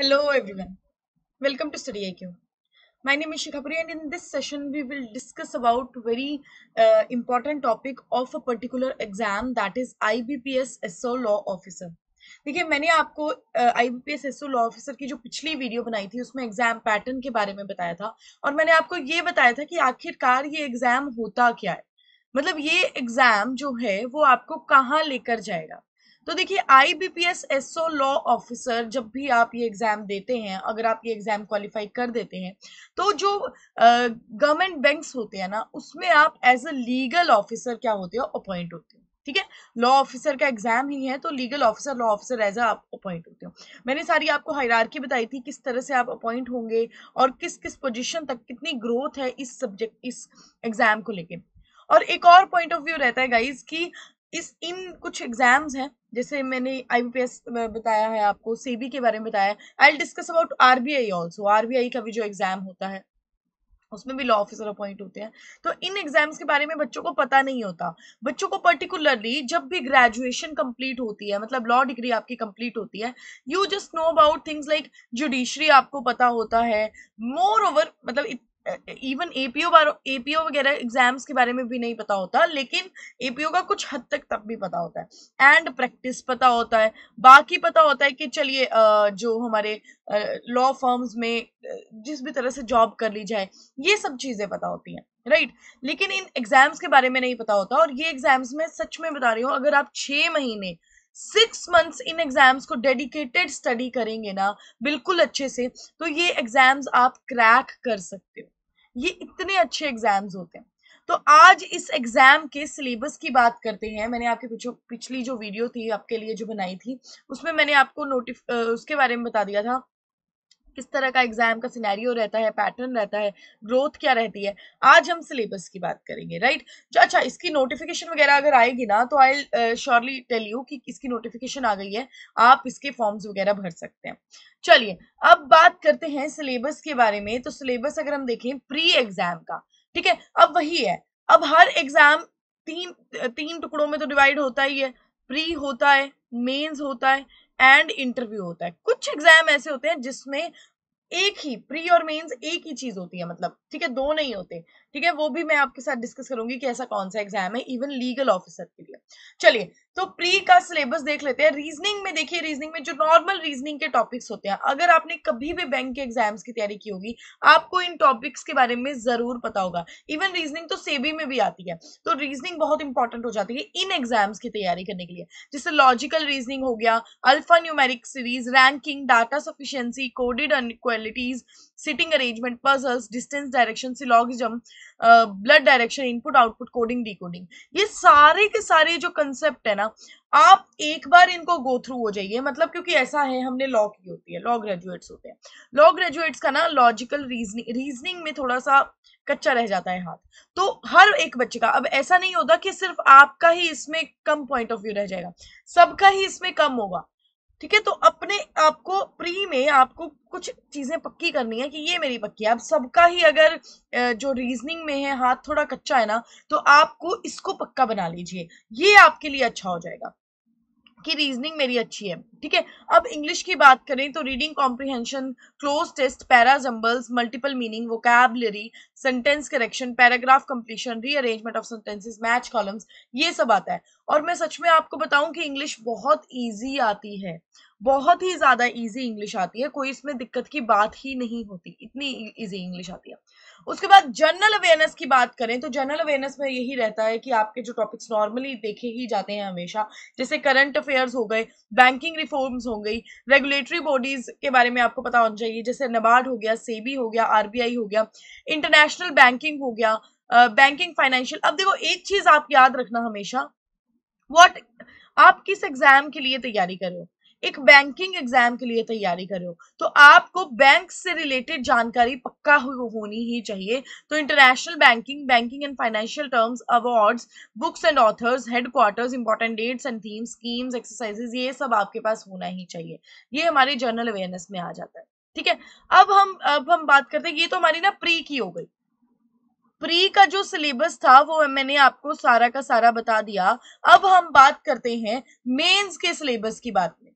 Hello everyone. Welcome to Study IQ. My name is Shikha Puri and in this session we will discuss about very uh, important topic of a particular exam that is IBPS SO Law Officer. देखिए मैंने आपको आई B law officer की जो पिछली video बनाई थी उसमें exam pattern के बारे में बताया था और मैंने आपको ये बताया था कि आखिरकार ये एग्जाम होता क्या है मतलब ये एग्जाम जो है वो आपको कहाँ लेकर जाएगा तो देखिए आईबीपीएस एसओ लॉ ऑफिसर जब भी आप ये एग्ज़ाम देते हैं अगर आप ये एग्ज़ाम क्वालिफाई कर देते हैं तो जो गवर्नमेंट बैंक्स होते हैं ना उसमें आप एज अ लीगल ऑफिसर क्या होते हो अपॉइंट होते हो ठीक है लॉ ऑफिसर का एग्जाम ही है तो legal officer law officer as आप अपॉइंट होते हो मैंने सारी आपको हायरार्की बताई थी किस तरह से आप अपॉइंट होंगे और किस किस पोजिशन तक कितनी ग्रोथ है इस सब्जेक्ट इस एग्जाम को लेकर और एक और पॉइंट ऑफ व्यू रहता है गाइज कि इस इन कुछ एग्जाम्स हैं जैसे मैंने आईबीपीएस बताया है आपको सेबी के बारे में बताया I discuss about RBI also RBI का भी जो एग्जाम होता है उसमें भी लॉ ऑफिसर अपॉइंट होते हैं तो इन एग्जाम्स के बारे में बच्चों को पता नहीं होता बच्चों को पर्टिकुलरली जब भी ग्रेजुएशन कंप्लीट होती है मतलब लॉ डिग्री आपकी कंप्लीट होती है you just know about things like judiciary आपको पता होता है मोर ओवर मतलब इवन एपीओ एपीओ वगैरह एग्जाम्स के बारे में भी नहीं पता होता लेकिन एपीओ का कुछ हद तक तब भी पता होता है एंड प्रैक्टिस पता होता है बाकी पता होता है कि चलिए जो हमारे लॉ फर्म्स में जिस भी तरह से जॉब कर ली जाए ये सब चीज़ें पता होती हैं राइट लेकिन इन एग्जाम्स के बारे में नहीं पता होता और ये एग्जाम्स में सच में बता रही हूँ अगर आप छः महीने सिक्स मंथ्स इन एग्ज़ाम्स को डेडिकेटेड स्टडी करेंगे ना बिल्कुल अच्छे से तो ये एग्ज़ाम्स आप क्रैक कर सकते हो ये इतने अच्छे एग्ज़ाम्स होते हैं तो आज इस एग्ज़ाम के सिलेबस की बात करते हैं मैंने आपके पिछो पिछली जो वीडियो थी आपके लिए जो बनाई थी उसमें मैंने आपको नोटिफ उसके बारे में बता दिया था किस तरह का एग्जाम का सिनेरियो रहता है पैटर्न रहता है ग्रोथ क्या रहती है आज हम सिलेबस की बात करेंगे राइट जो अच्छा इसकी नोटिफिकेशन वगैरह अगर आएगी ना तो आई श्योरली टेल यू कि इसकी नोटिफिकेशन आ गई है आप इसके फॉर्म्स वगैरह भर सकते हैं चलिए अब बात करते हैं सिलेबस के बारे में तो सिलेबस अगर हम देखें प्री एग्जाम का ठीक है अब वही है अब हर एग्जाम तीन तीन टुकड़ों में तो डिवाइड होता ही है प्री होता है मेंस होता है एंड इंटरव्यू होता है कुछ एग्जाम ऐसे होते हैं जिसमें एक ही प्री और मेंस एक ही चीज होती है मतलब ठीक है दो नहीं होते ठीक है वो भी मैं आपके साथ डिस्कस करूंगी कि ऐसा कौन सा एग्जाम है इवन लीगल ऑफिसर के लिए चलिए तो प्री का सिलेबस देख लेते हैं रीजनिंग में देखिए रीजनिंग में जो नॉर्मल रीजनिंग के टॉपिक्स होते हैं अगर आपने कभी भी बैंक के एग्जाम्स की तैयारी की होगी आपको इन टॉपिक्स के बारे में जरूर पता होगा इवन रीजनिंग तो सेबी में भी आती है तो रीजनिंग बहुत इंपॉर्टेंट हो जाती है इन एग्जाम्स की तैयारी करने के लिए जैसे लॉजिकल रीजनिंग हो गया alpha numeric series ranking data sufficiency coded inequalities seating arrangement puzzles distance direction syllogism blood direction input output coding D ये सारे के सारे जो कंसेप्ट है ना आप एक बार इनको गो थ्रू हो जाइए मतलब क्योंकि ऐसा है हमने लॉ की होती है लॉ ग्रेजुएट्स होते हैं लॉ ग्रेजुएट्स का ना लॉजिकल रीजनिंग रीजनिंग में थोड़ा सा कच्चा रह जाता है हाथ तो हर एक बच्चे का अब ऐसा नहीं होता कि सिर्फ आपका ही इसमें कम पॉइंट ऑफ व्यू रह जाएगा सबका ही इसमें कम होगा ठीक है तो अपने आपको प्री में आपको कुछ चीज़ें पक्की करनी है कि ये मेरी पक्की है अब सबका ही अगर जो रीजनिंग में है हाथ थोड़ा कच्चा है ना तो आपको इसको पक्का बना लीजिए ये आपके लिए अच्छा हो जाएगा कि रीजनिंग मेरी अच्छी है ठीक है अब इंग्लिश की बात करें तो reading comprehension cloze test parajumbles multiple meaning vocabulary sentence correction paragraph completion rearrangement of sentences match columns ये सब आता है और मैं सच में आपको बताऊं कि इंग्लिश बहुत ईजी आती है बहुत ही ज़्यादा ईजी इंग्लिश आती है कोई इसमें दिक्कत की बात ही नहीं होती इतनी ईजी इंग्लिश आती है उसके बाद जनरल अवेयरनेस की बात करें तो जनरल अवेयरनेस में यही रहता है कि आपके जो टॉपिक्स नॉर्मली देखे ही जाते हैं हमेशा जैसे करंट अफेयर्स हो गए बैंकिंग रिफॉर्म्स हो गई रेगुलेटरी बॉडीज़ के बारे में आपको पता होना चाहिए जैसे नबार्ड हो गया सेबी हो गया आरबीआई हो गया इंटरनेशनल बैंकिंग हो गया बैंकिंग uh, फाइनेंशियल अब देखो एक चीज़ आप याद रखना हमेशा वॉट आप किस एग्ज़ाम के लिए तैयारी कर रहे हो एक बैंकिंग एग्जाम के लिए तैयारी कर रहे हो तो आपको बैंक से रिलेटेड जानकारी पक्का हो, होनी ही चाहिए तो international banking banking and financial terms awards books and authors headquarters important dates and themes schemes exercises ये सब आपके पास होना ही चाहिए ये हमारे जनरल अवेयरनेस में आ जाता है ठीक है अब हम अब हम बात करते हैं ये तो हमारी ना प्री की हो गई प्री का जो सिलेबस था वो मैंने आपको सारा का सारा बता दिया अब हम बात करते हैं मेंस के सिलेबस की बात में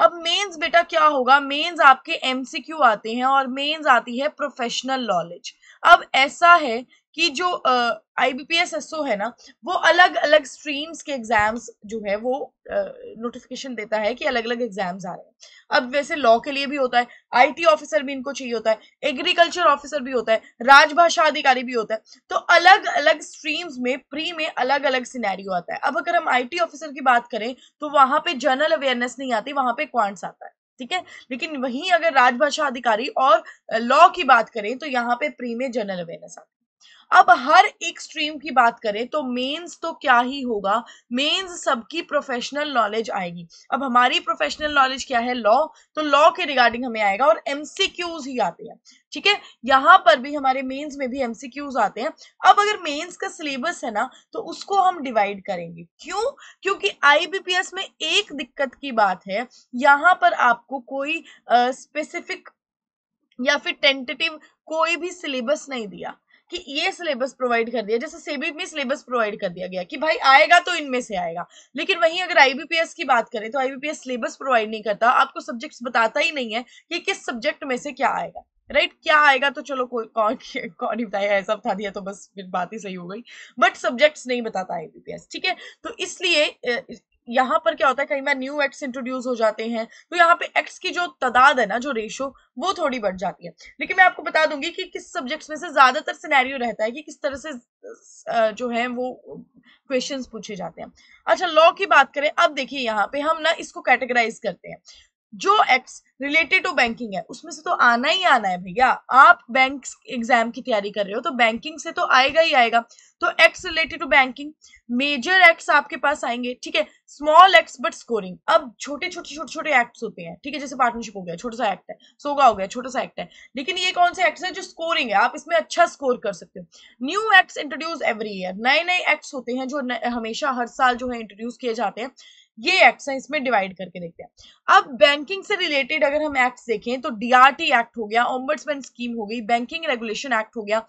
अब मेंस बेटा क्या होगा मेंस आपके एमसीक्यू आते हैं और मेंस आती है प्रोफेशनल नॉलेज अब ऐसा है कि जो आईबीपीएस एसओ है ना वो अलग अलग स्ट्रीम्स के एग्जाम्स जो है वो नोटिफिकेशन देता है कि अलग अलग एग्जाम्स आ रहे हैं अब वैसे लॉ के लिए भी होता है आईटी ऑफिसर भी इनको चाहिए होता है एग्रीकल्चर ऑफिसर भी होता है राजभाषा अधिकारी भी होता है तो अलग अलग स्ट्रीम्स में प्री में अलग अलग सिनेरियो आता है अब अगर हम आईटी ऑफिसर की बात करें तो वहां पे जनरल अवेयरनेस नहीं आती वहां पे क्वांट्स आता है ठीक है लेकिन वहीं अगर राजभाषा अधिकारी और लॉ की बात करें तो यहाँ पे प्री में जनरल अवेयरनेस आता है अब हर एक स्ट्रीम की बात करें तो मेंस तो क्या ही होगा मेंस सबकी प्रोफेशनल नॉलेज आएगी अब हमारी प्रोफेशनल नॉलेज क्या है लॉ तो लॉ के रिगार्डिंग हमें आएगा और एमसीक्यूज ही आते हैं ठीक है यहाँ पर भी हमारे मेंस में भी एमसीक्यूज आते हैं अब अगर मेंस का सिलेबस है ना तो उसको हम डिवाइड करेंगे क्यों क्योंकि आईबीपीएस में एक दिक्कत की बात है यहाँ पर आपको कोई स्पेसिफिक या फिर टेंटेटिव कोई भी सिलेबस नहीं दिया कि ये सिलेबस प्रोवाइड कर दिया जैसे सेबी में सिलेबस प्रोवाइड कर दिया गया कि भाई आएगा तो इनमें से आएगा लेकिन वहीं अगर आईबीपीएस की बात करें तो आईबीपीएस सिलेबस प्रोवाइड नहीं करता आपको सब्जेक्ट बताता ही नहीं है कि किस सब्जेक्ट में से क्या आएगा राइट right? क्या आएगा तो चलो कोई कौन कौन ही बताया ऐसा बता दिया तो बस फिर बात ही सही हो गई बट सब्जेक्ट्स नहीं बताता आईबीपीएस ठीक है तो इसलिए यहाँ पर क्या होता है कई बार न्यू एक्ट्स इंट्रोड्यूस हो जाते हैं तो यहाँ पे एक्ट्स की जो तादाद है ना जो रेशो वो थोड़ी बढ़ जाती है लेकिन मैं आपको बता दूंगी कि किस सब्जेक्ट्स में से ज्यादातर सिनेरियो रहता है कि किस तरह से जो है वो क्वेश्चंस पूछे जाते हैं अच्छा लॉ की बात करें अब देखिए यहाँ पे हम ना इसको कैटेगराइज करते हैं जो एक्ट्स रिलेटेड टू बैंकिंग है उसमें से तो आना ही आना है भैया आप बैंक एग्जाम की तैयारी कर रहे हो तो बैंकिंग से तो आएगा ही आएगा तो acts related to banking major acts आपके पास आएंगे ठीक है स्मॉल एक्ट्स बट स्कोरिंग अब छोटे छोटे छोटे छोटे एक्ट्स होते हैं ठीक है जैसे पार्टनरशिप हो गया छोटा सा एक्ट है सोगा हो गया छोटा सा एक्ट है लेकिन ये कौन से एक्ट्स है जो स्कोरिंग है आप इसमें अच्छा स्कोर कर सकते हो new acts introduce every year नए नए एक्ट्स होते हैं जो हमेशा हर साल जो है इंट्रोड्यूस किए जाते हैं ये एक्ट है इसमें डिवाइड करके देखते हैं अब बैंकिंग से रिलेटेड अगर हम एक्ट देखें तो डीआरटी एक्ट हो गया ओम्बर्ट्समैन स्कीम हो गई बैंकिंग रेगुलेशन एक्ट हो गया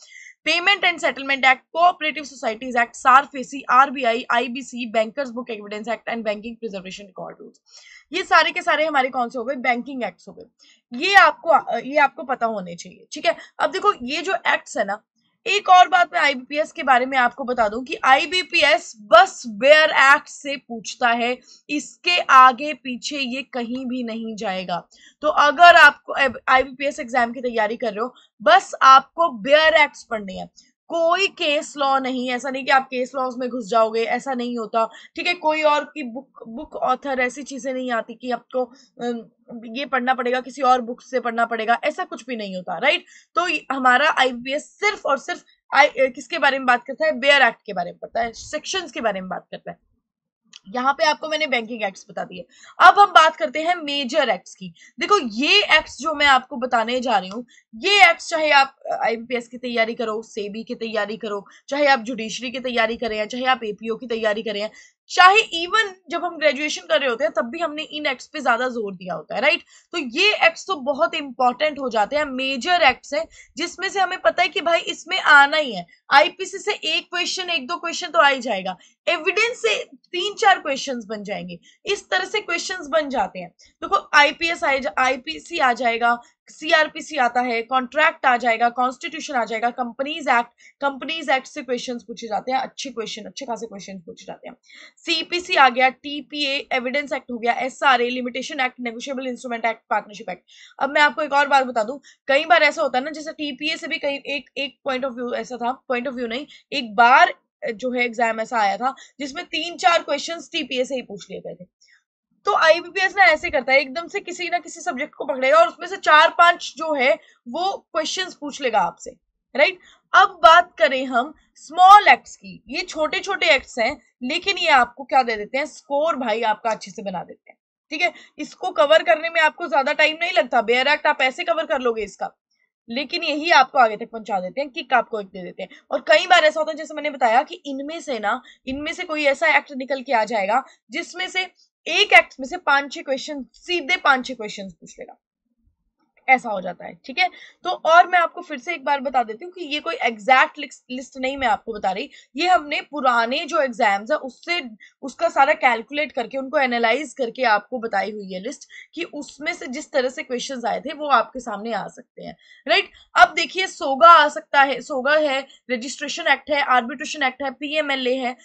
payment and settlement act cooperative societies act SARFAESI RBI IBC bankers book evidence act and banking preservation record rules ये सारे के सारे हमारे कौन से हो गए बैंकिंग एक्ट्स हो गए ये आपको ये आपको पता होने चाहिए ठीक है अब देखो ये जो एक्ट्स है ना एक और बात मैं आईबीपीएस के बारे में आपको बता दूं कि आईबीपीएस बस बेयर एक्ट से पूछता है इसके आगे पीछे ये कहीं भी नहीं जाएगा तो अगर आपको आईबीपीएस एग्जाम की तैयारी कर रहे हो बस आपको बेयर एक्ट पढ़ने हैं कोई केस लॉ नहीं है ऐसा नहीं कि आप केस लॉज में घुस जाओगे ऐसा नहीं होता ठीक है कोई और की बुक बुक ऑथर ऐसी चीज़ें नहीं आती कि आपको ये पढ़ना पड़ेगा किसी और बुक से पढ़ना पड़ेगा ऐसा कुछ भी नहीं होता राइट तो हमारा आई सिर्फ और सिर्फ आई किसके बारे में बात करता है बेयर एक्ट के बारे में पढ़ता है सेक्शंस के बारे में बात करता है यहाँ पे आपको मैंने बैंकिंग एक्ट्स बता दिए अब हम बात करते हैं मेजर एक्ट्स की देखो ये एक्ट्स जो मैं आपको बताने जा रही हूँ ये एक्ट्स चाहे आप आईबीपीएस की तैयारी करो सेबी की तैयारी करो चाहे आप जुडिशरी की तैयारी करें चाहे आप एपीओ की तैयारी करें चाहे इवन जब हम ग्रेजुएशन कर रहे होते हैं तब भी हमने इन एक्ट्स पे ज्यादा जोर दिया होता है राइट तो ये एक्ट्स तो बहुत इंपॉर्टेंट हो जाते हैं मेजर एक्ट्स हैं जिसमें से हमें पता है कि भाई इसमें आना ही है आईपीसी से एक क्वेश्चन एक दो क्वेश्चन तो आ ही जाएगा एविडेंस से तीन चार क्वेश्चन बन जाएंगे इस तरह से क्वेश्चन बन जाते हैं देखो तो आईपीएस आईपीसी आ जाएगा सीआरपीसी आता है कॉन्ट्रैक्ट आ जाएगा कॉन्स्टिट्यूशन आ जाएगा कंपनीज एक्ट कंपनीज एक्ट से क्वेश्चन पूछे जाते हैं अच्छे क्वेश्चन अच्छे खासे क्वेश्चन पूछे जाते हैं सीपीसी आ गया टीपीए एविडेंस एक्ट हो गया SRA limitation act negotiable instrument act partnership act अब मैं आपको एक और बात बता दूं कई बार ऐसा होता है ना जैसे टीपीए से भी कई एक एक पॉइंट ऑफ व्यू ऐसा था पॉइंट ऑफ व्यू नहीं एक बार जो है एग्जाम ऐसा आया था जिसमें तीन चार क्वेश्चन टीपीए से ही पूछ लिए गए थे तो आईबीपीएस ना ऐसे करता है एकदम से किसी ना किसी सब्जेक्ट को पकड़ेगा और उसमें से चार पांच जो है वो क्वेश्चन पूछ लेगा आपसे राइट अब बात करें हम स्मॉल एक्ट्स की ये छोटे छोटे एक्ट्स हैं लेकिन ये आपको क्या दे देते हैं स्कोर भाई आपका अच्छे से बना देते हैं ठीक है इसको कवर करने में आपको ज्यादा टाइम नहीं लगता बेयर एक्ट आप ऐसे कवर कर लोगे इसका लेकिन यही आपको आगे तक पहुंचा देते हैं किक आपको एक दे देते हैं और कई बार ऐसा होता है जैसे मैंने बताया कि इनमें से ना इनमें से कोई ऐसा एक्ट निकल के आ जाएगा जिसमें से एक एक्ट में से पांच छह क्वेश्चन सीधे पांच छह क्वेश्चन पूछ लेगा ऐसा हो जाता है ठीक है तो और मैं आपको फिर से एक बार बता देती हूँ कि ये कोई एग्जैक्ट लिस्ट नहीं मैं आपको बता रही ये हमने पुराने जो एग्जाम्स है उससे उसका सारा कैलकुलेट करके उनको एनालाइज करके आपको बताई हुई है लिस्ट कि उसमें से जिस तरह से क्वेश्चन आए थे वो आपके सामने आ सकते हैं राइट अब देखिए सोगा आ सकता है सोगा है रजिस्ट्रेशन एक्ट है आर्बिट्रेशन एक्ट है पीएमएलए है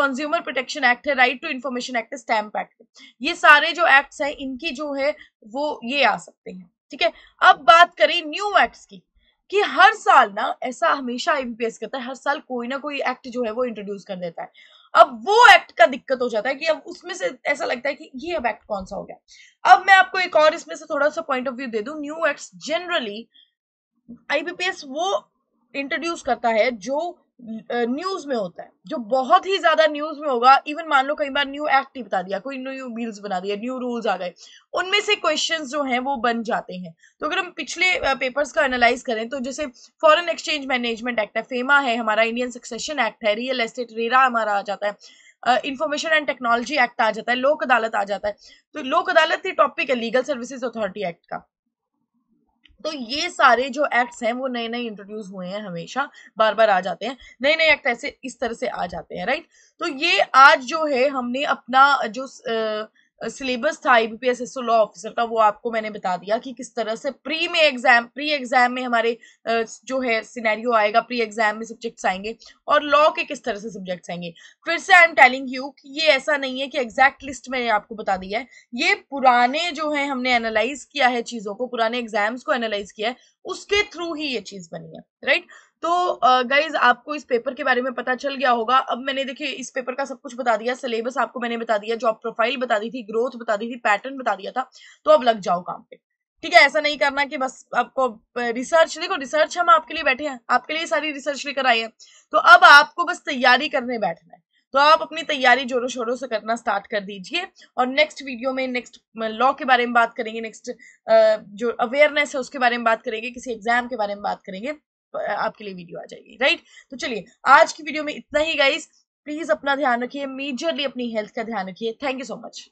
कंज्यूमर प्रोटेक्शन एक्ट है राइट टू इन्फॉर्मेशन एक्ट है स्टैम्प एक्ट ये सारे जो एक्ट्स हैं इनकी जो है वो ये आ सकते हैं ठीक है अब बात करें न्यू एक्ट की कि हर साल ना ऐसा हमेशा एमपीएस करता है हर साल कोई ना कोई एक्ट जो है वो इंट्रोड्यूस कर देता है अब वो एक्ट का दिक्कत हो जाता है कि अब उसमें से ऐसा लगता है कि ये अब एक्ट कौन सा हो गया अब मैं आपको एक और इसमें से थोड़ा सा पॉइंट ऑफ व्यू दे दू न्यू एक्ट जनरली आईबीपीएस वो इंट्रोड्यूस करता है जो न्यूज में होता है जो बहुत ही ज्यादा न्यूज में होगा इवन मान लो कई बार न्यू एक्ट ही बता दिया कोई न्यू बिल्स बना दिया न्यू रूल्स आ गए उनमें से क्वेश्चंस जो हैं वो बन जाते हैं तो अगर हम पिछले पेपर्स का एनालाइज करें तो जैसे फॉरेन एक्सचेंज मैनेजमेंट एक्ट है फेमा है हमारा इंडियन सक्सेशन एक्ट है रियल एस्टेट रेरा हमारा आ जाता है इंफॉर्मेशन एंड टेक्नोलॉजी एक्ट आ जाता है लोक अदालत आ जाता है तो लोक अदालत ही टॉपिक है लीगल सर्विसेज अथॉरिटी एक्ट का तो ये सारे जो एक्ट्स हैं वो नए नए इंट्रोड्यूस हुए हैं हमेशा बार बार आ जाते हैं नए नए एक्ट ऐसे इस तरह से आ जाते हैं राइट तो ये आज जो है हमने अपना जो आ, सिलेबस था आई एसओ लॉ ऑफिसर का वो आपको मैंने बता दिया कि किस तरह से प्री में एग्जाम प्री एग्जाम में हमारे जो है सिनेरियो आएगा प्री एग्जाम में सब्जेक्ट्स आएंगे और लॉ के किस तरह से सब्जेक्ट्स आएंगे फिर से आई एम टेलिंग यू कि ये ऐसा नहीं है कि एग्जैक्ट लिस्ट मैंने आपको बता दिया है ये पुराने जो है हमने एनालाइज किया है चीज़ों को पुराने एग्जाम्स को एनालाइज किया है उसके थ्रू ही ये चीज़ बनी है राइट तो गाइज आपको इस पेपर के बारे में पता चल गया होगा अब मैंने देखिए इस पेपर का सब कुछ बता दिया सिलेबस आपको मैंने बता दिया जॉब प्रोफाइल बता दी थी ग्रोथ बता दी थी पैटर्न बता दिया था तो अब लग जाओ काम पे ठीक है ऐसा नहीं करना कि बस आपको रिसर्च देखो रिसर्च हम आपके लिए बैठे हैं आपके लिए सारी रिसर्च लेकर आए हैं तो अब आपको बस तैयारी करने बैठना है तो आप अपनी तैयारी जोरों शोरों से करना स्टार्ट कर दीजिए और नेक्स्ट वीडियो में नेक्स्ट लॉ के बारे में बात करेंगे नेक्स्ट जो अवेयरनेस है उसके बारे में बात करेंगे किसी एग्जाम के बारे में बात करेंगे आपके लिए वीडियो आ जाएगी राइट तो चलिए आज की वीडियो में इतना ही गाइज प्लीज अपना ध्यान रखिए मेजरली अपनी हेल्थ का ध्यान रखिए थैंक यू सो मच